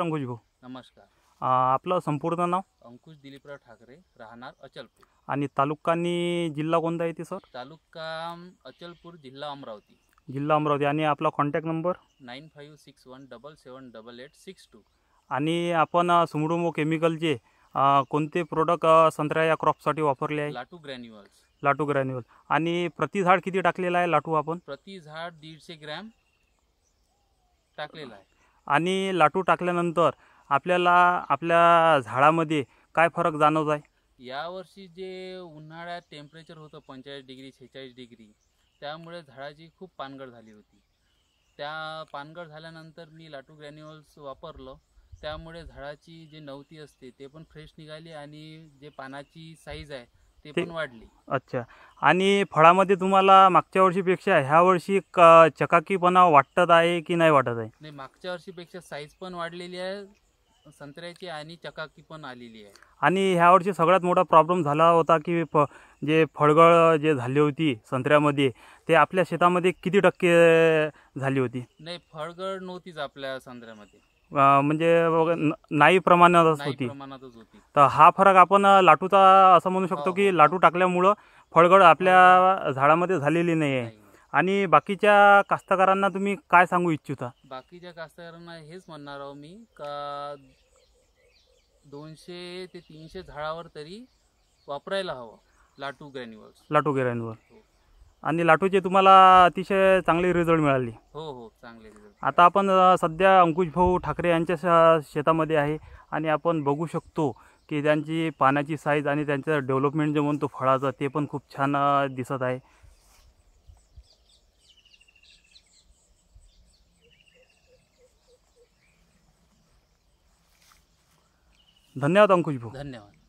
नमस्कार अंकुश भाऊ नमस्कार आपलं संपूर्ण नाव अंकुश दिलीपराव ठाकरे राहणार अचलपूर आणि आणि जिल्हा कोणता येते सर तालुका अचलपूर जिल्हा अमरावती जिल्हा अमरावती आणि आपला contact number nine five six one double seven double eight six two आणि आपण सुमडुमो केमिकलचे कोणते प्रोडक्ट संत्रा या क्रॉपसाठी वापरले आहे लाटू ग्रॅन्युअल लाटू ग्रॅन्युअल आणि प्रति झाड किती टाकलेलं आहे लाटू आपण प्रति झाड दीडशे ग्रॅम टाकलेलं आहे आणि लाटू टाकल्यानंतर आपल्याला आपल्या झाडामध्ये काय फरक जाणवत आहे यावर्षी जे उन्हाळ्यात टेम्परेचर होतं पंचेचाळीस डिग्री शेहेचाळीस डिग्री त्यामुळे झाडाची खूप पानगळ झाली होती त्या पानगळ झाल्यानंतर मी लाटू ग्रॅन्युअल्स वापरलं त्यामुळे झाडाची जे नवती असते ते पण फ्रेश निघाली आणि जे पानाची साईज आहे ते वाढली अच्छा आणि फळामध्ये तुम्हाला मागच्या वर्षीपेक्षा ह्या वर्षी क- चकाकीपणा वाटत आहे की नाही वाटत आहे नाही मागच्या वर्षीपेक्षा साईज पण वाढलेली आहे संत्र्याची आणि चकाकी पण आलेली आहे आणि ह्या वर्षी सगळ्यात मोठा प्रॉब्लेम झाला होता की फ जे फळगळ जे झाली होती संत्र्यामध्ये ते आपल्या शेतामध्ये किती टक्के झाली होती नाही फळगळ नव्हतीच आपल्या संत्र्यामध्ये म्हणजे नाही प्रमाणातच होती तर हा फरक आपण लाटूचा असं म्हणू शकतो हो, की हो, हो. लाटू टाकल्यामुळं फळगड आपल्या झाडामध्ये झालेली नाही आहे आणि बाकीच्या कास्तकारांना तुम्ही काय सांगू इच्छिता बाकीच्या कास्तकारांना हेच म्हणणार आहोत मी का दोनशे ते तीनशे झाडावर तरी वापरायला हवं लाटू ग्रॅन्युअल लाटू ग्रॅन्युअल आणि लाटूचे तुम्हाला अतिशय चांगले रिझल्ट मिळाले हो हो चांगले रिझल्ट आता आपण सध्या अंकुश भाऊ ठाकरे यांच्या शेतामध्ये आहे आणि आपण बघू शकतो की त्यांची पाण्याची साईज आणि त्यांचं डेव्हलपमेंट जे म्हणतो फळाचं ते पण खूप छान दिसत आहे धन्यवाद अंकुश भाऊ धन्यवाद